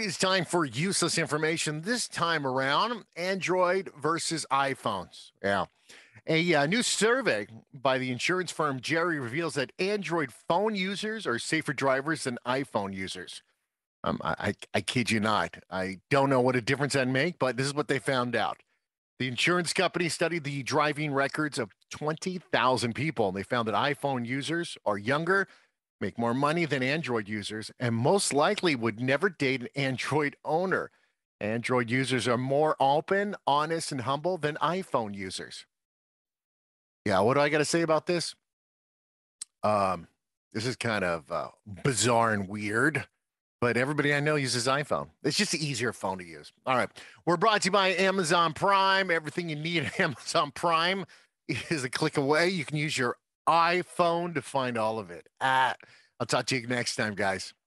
It is time for useless information this time around Android versus iPhones. Yeah. A uh, new survey by the insurance firm Jerry reveals that Android phone users are safer drivers than iPhone users. Um, I, I, I kid you not. I don't know what a difference that make, but this is what they found out. The insurance company studied the driving records of 20,000 people, and they found that iPhone users are younger make more money than Android users, and most likely would never date an Android owner. Android users are more open, honest, and humble than iPhone users. Yeah, what do I got to say about this? Um, this is kind of uh, bizarre and weird, but everybody I know uses iPhone. It's just an easier phone to use. All right, we're brought to you by Amazon Prime. Everything you need at Amazon Prime is a click away. You can use your iPhone to find all of it. Ah, I'll talk to you next time, guys.